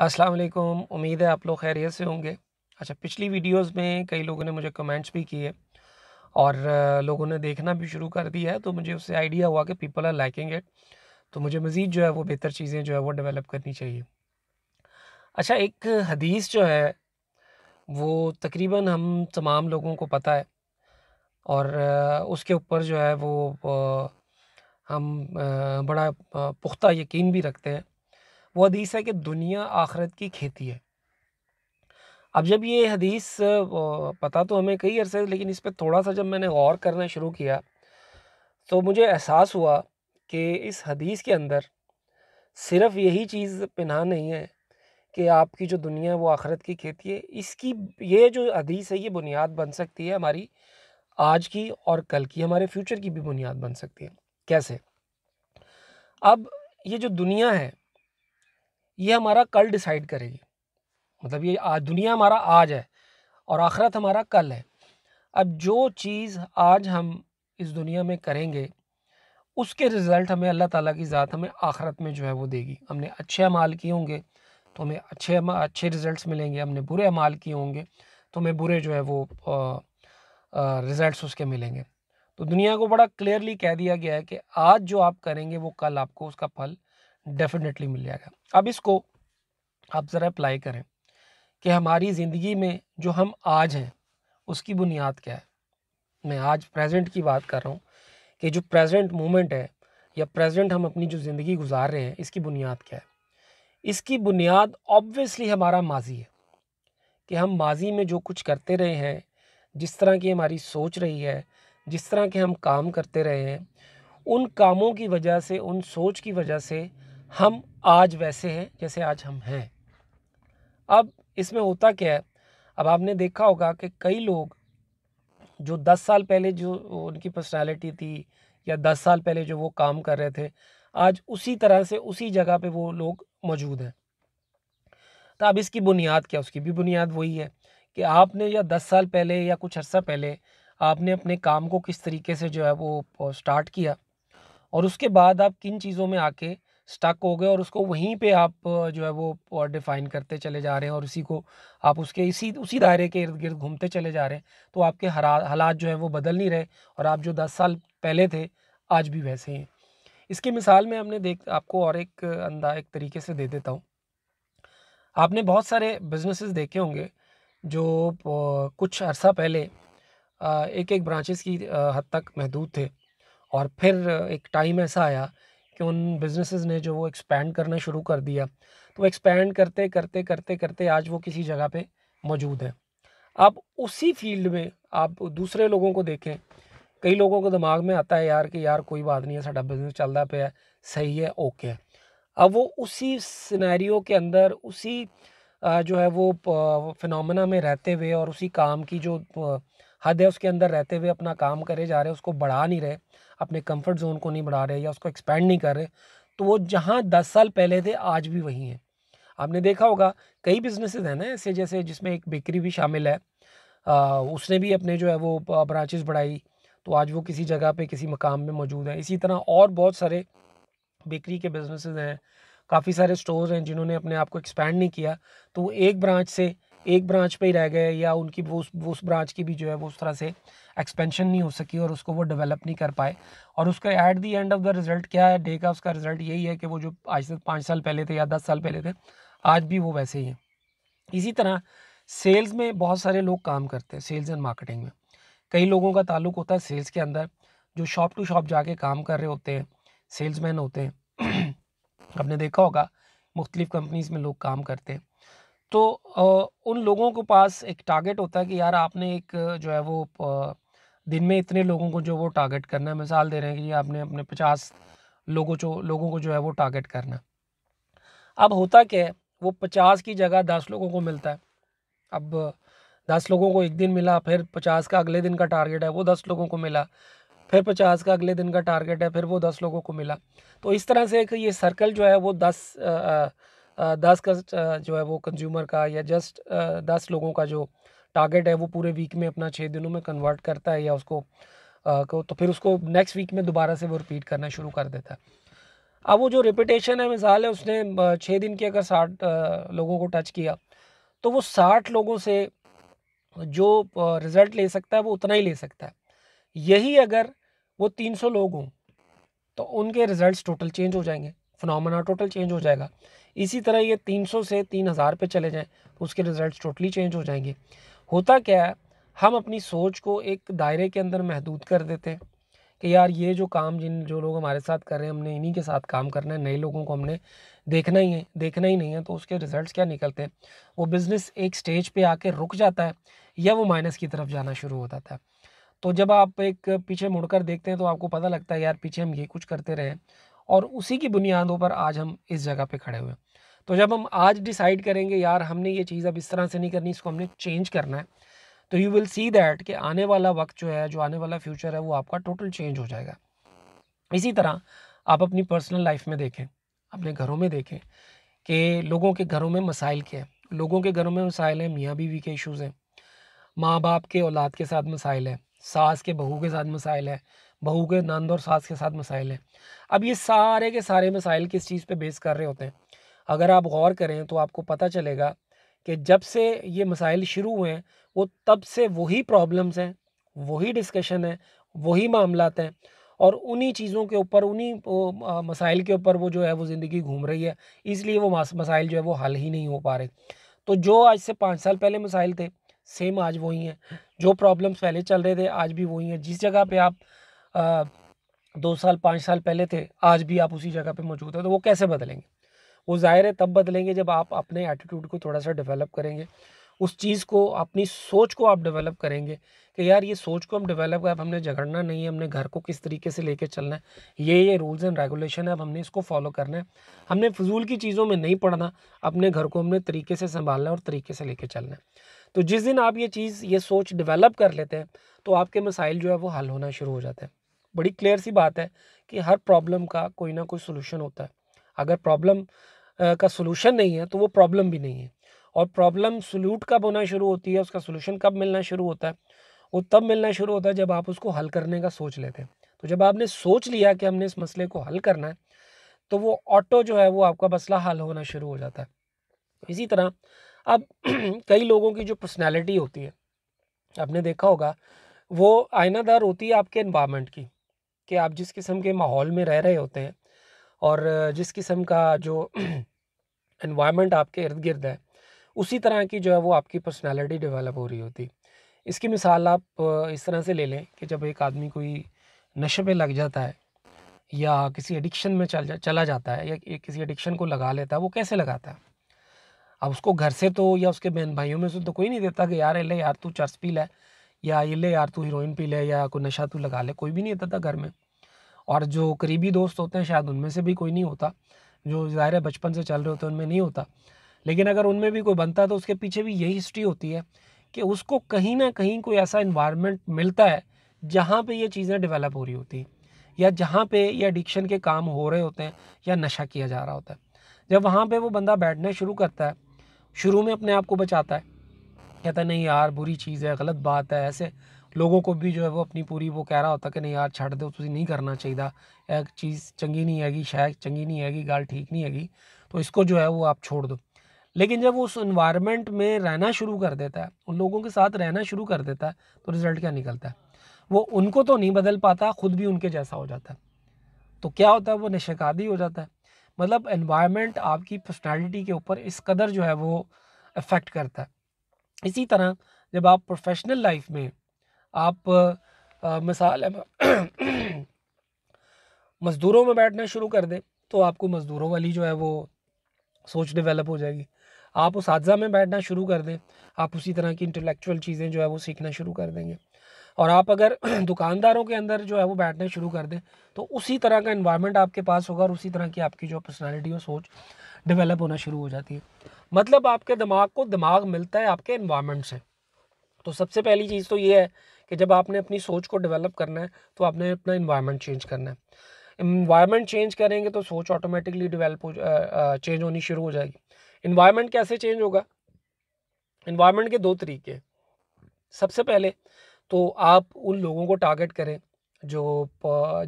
अस्सलाम वालेकुम उम्मीद है आप लोग खैरियत से होंगे अच्छा पिछली वीडियोस में कई लोगों ने मुझे कमेंट्स भी किए और लोगों ने देखना भी शुरू कर दिया है तो मुझे उससे आइडिया हुआ कि पीपल आर लाइकिंग इट तो मुझे मज़ीद जो है वो बेहतर चीज़ें जो है वो डेवलप करनी चाहिए अच्छा एक हदीस जो है वो तकरीबन हम तमाम लोगों को पता है और उसके ऊपर जो है वो हम बड़ा पुख्ता यकीन भी रखते हैं वो हदीस है कि दुनिया आखरत की खेती है अब जब ये हदीस पता तो हमें कई अरसे लेकिन इस पर थोड़ा सा जब मैंने गौर करना शुरू किया तो मुझे एहसास हुआ कि इस हदीस के अंदर सिर्फ यही चीज़ पिना नहीं है कि आपकी जो दुनिया है वो आखरत की खेती है इसकी ये जो हदीस है ये बुनियाद बन सकती है हमारी आज की और कल की हमारे फ्यूचर की भी बुनियाद बन सकती है कैसे अब ये जो दुनिया है ये हमारा कल डिसाइड करेगी मतलब ये आज दुनिया हमारा आज है और आखरत हमारा कल है अब जो चीज़ आज हम इस दुनिया में करेंगे उसके रिज़ल्ट हमें अल्लाह ताला की ज़ात हमें आखरत में जो है वो देगी हमने अच्छे अमाल किए होंगे तो हमें अच्छे अच्छे रिज़ल्ट मिलेंगे हमने बुरे अमाल किए होंगे तो हमें बुरे जो है वो रिज़ल्ट उसके मिलेंगे तो दुनिया को बड़ा क्लियरली कह दिया गया है कि आज जो आप करेंगे वो कल आपको उसका फल डेफिनेटली मिल जाएगा अब इसको आप ज़रा अप्लाई करें कि हमारी ज़िंदगी में जो हम आज हैं उसकी बुनियाद क्या है मैं आज प्रेजेंट की बात कर रहा हूँ कि जो प्रेजेंट मोमेंट है या प्रेजेंट हम अपनी जो ज़िंदगी गुजार रहे हैं इसकी बुनियाद क्या है इसकी बुनियाद ऑब्वियसली हमारा माजी है कि हम माजी में जो कुछ करते रहे हैं जिस तरह की हमारी सोच रही है जिस तरह के हम काम करते रहे हैं उन कामों की वजह से उन सोच की वजह से हम आज वैसे हैं जैसे आज हम हैं अब इसमें होता क्या है अब आपने देखा होगा कि कई लोग जो दस साल पहले जो उनकी पर्सनालिटी थी या दस साल पहले जो वो काम कर रहे थे आज उसी तरह से उसी जगह पे वो लोग मौजूद हैं तो अब इसकी बुनियाद क्या उसकी भी बुनियाद वही है कि आपने या दस साल पहले या कुछ अर्सा पहले आपने अपने काम को किस तरीके से जो है वो स्टार्ट किया और उसके बाद आप किन चीज़ों में आके स्टक हो गए और उसको वहीं पे आप जो है वो डिफ़ाइन करते चले जा रहे हैं और उसी को आप उसके इसी उसी दायरे के इर्द गिर्द घूमते चले जा रहे हैं तो आपके हालात जो है वो बदल नहीं रहे और आप जो दस साल पहले थे आज भी वैसे हैं इसकी मिसाल में हमने देख आपको और एक अंदा एक तरीके से दे देता हूँ आपने बहुत सारे बिजनेसेस देखे होंगे जो कुछ अरसा पहले एक एक ब्रांचेस की हद तक महदूद थे और फिर एक टाइम ऐसा आया कि उन बिज़नेसेस ने जो वो एक्सपैंड करना शुरू कर दिया तो एक्सपैंड करते करते करते करते आज वो किसी जगह पे मौजूद है आप उसी फील्ड में आप दूसरे लोगों को देखें कई लोगों को दिमाग में आता है यार कि यार कोई बात नहीं है साढ़ा बिज़नेस चलता पे है सही है ओके है अब वो उसी सिनेरियो के अंदर उसी जो है वो फिनमिना में रहते हुए और उसी काम की जो हद है उसके अंदर रहते हुए अपना काम करे जा रहे उसको बढ़ा नहीं रहे अपने कंफर्ट जोन को नहीं बढ़ा रहे या उसको एक्सपैंड नहीं कर रहे तो वो जहाँ दस साल पहले थे आज भी वहीं हैं आपने देखा होगा कई बिजनेसेस हैं ना ऐसे जैसे जिसमें एक बेकरी भी शामिल है आ, उसने भी अपने जो है वो ब्रांचेस बढ़ाई तो आज वो किसी जगह पे किसी मकाम में मौजूद है इसी तरह और बहुत सारे बेकरी के बिजनेसेस हैं काफ़ी सारे स्टोर्स हैं जिन्होंने अपने आप को एक्सपैंड नहीं किया तो वो एक ब्रांच से एक ब्रांच पे ही रह गए या उनकी वो उस उस ब्रांच की भी जो है वो उस तरह से एक्सपेंशन नहीं हो सकी और उसको वो डेवलप नहीं कर पाए और उसका at the end of the result क्या है डे का उसका रिज़ल्ट यही है कि वो जो आज से पाँच साल पहले थे या दस साल पहले थे आज भी वो वैसे ही हैं इसी तरह सेल्स में बहुत सारे लोग काम करते हैं सेल्स एंड मार्केटिंग में कई लोगों का ताल्लुक होता है सेल्स के अंदर जो शॉप टू शॉप जाके काम कर रहे होते हैं सेल्समैन होते हैं आपने देखा होगा मुख्तलिफ़ कंपनीज़ में लोग काम करते हैं तो उन लोगों के पास एक टारगेट होता है कि यार आपने एक जो है वो दिन में इतने लोगों को जो वो टारगेट करना है मिसाल दे रहे हैं कि आपने अपने पचास लोगों जो लोगों को जो है वो टारगेट करना है अब होता क्या है वो पचास की जगह दस लोगों को मिलता है अब दस लोगों को एक दिन मिला फिर पचास का अगले दिन का टारगेट है वो दस लोगों को मिला फिर पचास का अगले दिन का टारगेट है फिर वो दस लोगों को मिला तो इस तरह से एक ये सर्कल जो है वो दस आ, आ, दस का जो है वो कंज्यूमर का या जस्ट दस लोगों का जो टारगेट है वो पूरे वीक में अपना छः दिनों में कन्वर्ट करता है या उसको को तो फिर उसको नेक्स्ट वीक में दोबारा से वो रिपीट करना शुरू कर देता है अब वो जो रिपीटेशन है मिसाल है उसने छः दिन की अगर साठ लोगों को टच किया तो वो साठ लोगों से जो रिज़ल्ट ले सकता है वो उतना ही ले सकता है यही अगर वो तीन सौ लोग हों तो उनके रिज़ल्ट टोटल चेंज हो जाएंगे फिनोमेना टोटल चेंज हो जाएगा इसी तरह ये 300 से 3000 पे चले जाएं तो उसके रिज़ल्ट टोटली चेंज हो जाएंगे होता क्या है हम अपनी सोच को एक दायरे के अंदर महदूद कर देते हैं कि यार ये जो काम जिन जो लोग हमारे साथ कर रहे हैं हमने इन्हीं के साथ काम करना है नए लोगों को हमने देखना ही है देखना ही नहीं है तो उसके रिजल्ट्स क्या निकलते हैं वो बिज़नेस एक स्टेज पे आके रुक जाता है या वो माइनस की तरफ जाना शुरू हो जाता है तो जब आप एक पीछे मुड़कर देखते हैं तो आपको पता लगता है यार पीछे हम ये कुछ करते रहे और उसी की बुनियादों पर आज हम इस जगह पे खड़े हुए हैं तो जब हम आज डिसाइड करेंगे यार हमने ये चीज़ अब इस तरह से नहीं करनी इसको हमने चेंज करना है तो यू विल सी दैट कि आने वाला वक्त जो है जो आने वाला फ्यूचर है वो आपका टोटल चेंज हो जाएगा इसी तरह आप अपनी पर्सनल लाइफ में देखें अपने घरों में देखें कि लोगों के घरों में मसाइल क्या है लोगों के घरों में मसाइल हैं मियाँ बीवी के इशूज़ हैं माँ बाप के औलाद के साथ मसाइल है सास के बहू के साथ मसाइल है बहू के नंद और सास के साथ मसाइल हैं अब ये सारे के सारे मसाइल किस चीज़ पे बेस कर रहे होते हैं अगर आप गौर करें तो आपको पता चलेगा कि जब से ये मसाइल शुरू हुए हैं वो तब से वही प्रॉब्लम्स हैं वही डिस्कशन है वही मामला हैं और उन्हीं चीज़ों के ऊपर उन्हीं मसाइल के ऊपर वो जो है वो ज़िंदगी घूम रही है इसलिए वो मसाइल जो है वो हल ही नहीं हो पा रहे तो जो आज से पाँच साल पहले मसाइल थे सेम आज वही हैं जो प्रॉब्लम्स पहले चल रहे थे आज भी वही हैं जिस जगह पे आप दो साल पाँच साल पहले थे आज भी आप उसी जगह पे मौजूद हैं तो वो कैसे बदलेंगे वो ज़ाहिर है तब बदलेंगे जब आप अपने एटीट्यूड को थोड़ा सा डेवलप करेंगे उस चीज़ को अपनी सोच को आप डेवलप करेंगे कि यार ये सोच को हम डेवलप कर हमने झगड़ना नहीं है हमने घर को किस तरीके से लेके चलना है ये ये रूल्स एंड रेगुलेशन है अब हमने इसको फॉलो करना है हमने फजूल की चीज़ों में नहीं पढ़ना अपने घर को हमने तरीके से संभालना है और तरीके से लेके चलना है तो जिस दिन आप ये चीज़ ये सोच डिवेलप कर लेते हैं तो आपके मसाइल जो है वो हल होना शुरू हो जाते हैं बड़ी क्लियर सी बात है कि हर प्रॉब्लम का कोई ना कोई सोल्यूशन होता है अगर प्रॉब्लम का सोल्यूशन नहीं है तो वो प्रॉब्लम भी नहीं है और प्रॉब्लम सोल्यूट कब होना शुरू होती है उसका सोल्यूशन कब मिलना शुरू होता है वो तब मिलना शुरू होता है जब आप उसको हल करने का सोच लेते हैं तो जब आपने सोच लिया कि हमने इस मसले को हल करना है तो वो ऑटो जो है वो आपका मसला हल होना शुरू हो जाता है इसी तरह अब कई लोगों की जो पर्सनैलिटी होती है आपने देखा होगा वो आयनादार होती है आपके इन्वामेंट की कि आप जिस किस्म के माहौल में रह रहे होते हैं और जिस किस्म का जो इन्वायरमेंट आपके इर्द गिर्द है उसी तरह की जो है वो आपकी पर्सनैलिटी डेवलप हो रही होती इसकी मिसाल आप इस तरह से ले लें कि जब एक आदमी कोई नशे पे लग जाता है या किसी एडिक्शन में चल जा, चला जाता है या किसी एडिक्शन को लगा लेता है वो कैसे लगाता है अब उसको घर से तो या उसके बहन भाइयों में से तो कोई नहीं देता कि यार ले यार तू चर्च पी लै या ये ले यार तू हीरोइन पी ले या कोई नशा तू लगा ले कोई भी नहीं होता था घर में और जो करीबी दोस्त होते हैं शायद उनमें से भी कोई नहीं होता जो ज़ाहिर है बचपन से चल रहे होते हैं उनमें नहीं होता लेकिन अगर उनमें भी कोई बनता है तो उसके पीछे भी यही हिस्ट्री होती है कि उसको कहीं ना कहीं कोई ऐसा इन्वायरमेंट मिलता है जहाँ पर ये चीज़ें डिवेलप हो रही होती हैं या जहाँ पे ये एडिक्शन के काम हो रहे होते हैं या नशा किया जा रहा होता है जब वहाँ पे वो बंदा बैठना शुरू करता है शुरू में अपने आप को बचाता है कहता नहीं यार बुरी चीज़ है गलत बात है ऐसे लोगों को भी जो है वो अपनी पूरी वो कह रहा होता कि नहीं यार छड़ दो तुझे नहीं करना चाहिए एक चीज़ चंगी नहीं हैगी शायद चंगी नहीं हैगी गाल ठीक नहीं हैगी तो इसको जो है वो आप छोड़ दो लेकिन जब वो उस इन्वायरमेंट में रहना शुरू कर देता है उन लोगों के साथ रहना शुरू कर देता है तो रिज़ल्ट क्या निकलता है वो उनको तो नहीं बदल पाता ख़ुद भी उनके जैसा हो जाता है तो क्या होता है वो नशेकादी हो जाता है मतलब इन्वायरमेंट आपकी पर्सनैलिटी के ऊपर इस कदर जो है वो अफेक्ट करता है इसी तरह जब आप प्रोफेशनल लाइफ में आप आ, मिसाल मज़दूरों में बैठना शुरू कर दें तो आपको मज़दूरों वाली जो है वो सोच डेवलप हो जाएगी आप उस हादसा में बैठना शुरू कर दें आप उसी तरह की इंटेलेक्चुअल चीज़ें जो है वो सीखना शुरू कर देंगे और आप अगर दुकानदारों के अंदर जो है वो बैठना शुरू कर दें तो उसी तरह का इन्वायरमेंट आपके पास होगा और उसी तरह की आपकी जो पर्सनैलिटी और सोच डेवलप होना शुरू हो जाती है मतलब आपके दिमाग को दिमाग मिलता है आपके इन्वायरमेंट से तो सबसे पहली चीज़ तो ये है कि जब आपने अपनी सोच को डेवलप करना है तो आपने अपना इन्वायरमेंट चेंज करना है इन्वायरमेंट चेंज करेंगे तो सोच ऑटोमेटिकली डेवलप हो चेंज होनी शुरू हो जाएगी इन्वायरमेंट कैसे चेंज होगा इन्वायरमेंट के दो तरीके सबसे पहले तो आप उन लोगों को टारगेट करें जो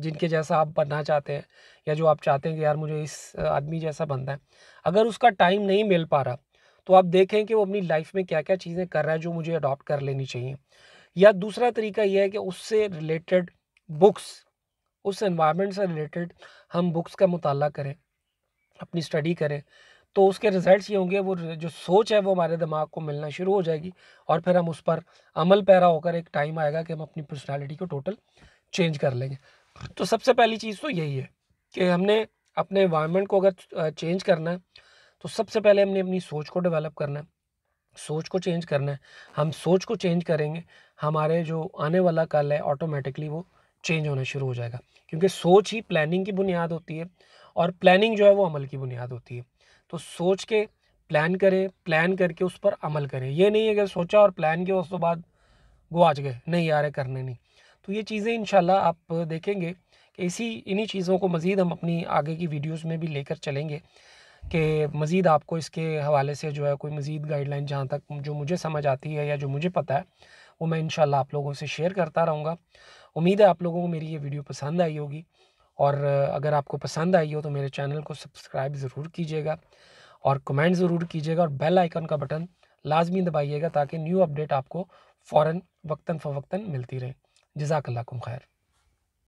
जिनके जैसा आप बनना चाहते हैं या जो आप चाहते हैं कि यार मुझे इस आदमी जैसा बनना है अगर उसका टाइम नहीं मिल पा रहा तो आप देखें कि वो अपनी लाइफ में क्या क्या चीज़ें कर रहा है जो मुझे अडॉप्ट कर लेनी चाहिए या दूसरा तरीका यह है कि उससे रिलेटेड बुक्स उस एनवायरनमेंट से रिलेटेड हम बुक्स का मुताल करें अपनी स्टडी करें तो उसके रिजल्ट्स ये होंगे वो जो सोच है वो हमारे दिमाग को मिलना शुरू हो जाएगी और फिर हम उस पर अमल पैरा होकर एक टाइम आएगा कि हम अपनी पर्सनालिटी को टोटल चेंज कर लेंगे तो सबसे पहली चीज़ तो यही है कि हमने अपने इन्वायरमेंट को अगर चेंज करना है तो सबसे पहले हमने अपनी सोच को डेवलप करना है सोच को चेंज करना है हम सोच को चेंज करेंगे हमारे जो आने वाला कल है ऑटोमेटिकली वो चेंज होना शुरू हो जाएगा क्योंकि सोच ही प्लानिंग की बुनियाद होती है और प्लानिंग जो है वो अमल की बुनियाद होती है तो सोच के प्लान करें प्लान करके उस पर अमल करें ये नहीं है अगर सोचा और प्लान किया उसके तो बाद वो आज गए नहीं यार करने नहीं तो ये चीज़ें इन आप देखेंगे कि इसी इन्हीं चीज़ों को मज़ीद हम अपनी आगे की वीडियोज़ में भी लेकर चलेंगे कि मज़ीद आपको इसके हवाले से जो है कोई मज़ीद गाइडलाइन जहाँ तक जो मुझे समझ आती है या जो मुझे पता है वो मैं इन आप लोगों से शेयर करता रहूँगा उम्मीद है आप लोगों को मेरी ये वीडियो पसंद आई होगी और अगर आपको पसंद आई हो तो मेरे चैनल को सब्सक्राइब ज़रूर कीजिएगा और कमेंट ज़रूर कीजिएगा और बेल आइकन का बटन लाजमी दबाइएगा ताकि न्यू अपडेट आपको फ़ौर वक्ता फ़वक्ता मिलती रहे جزاك الله خير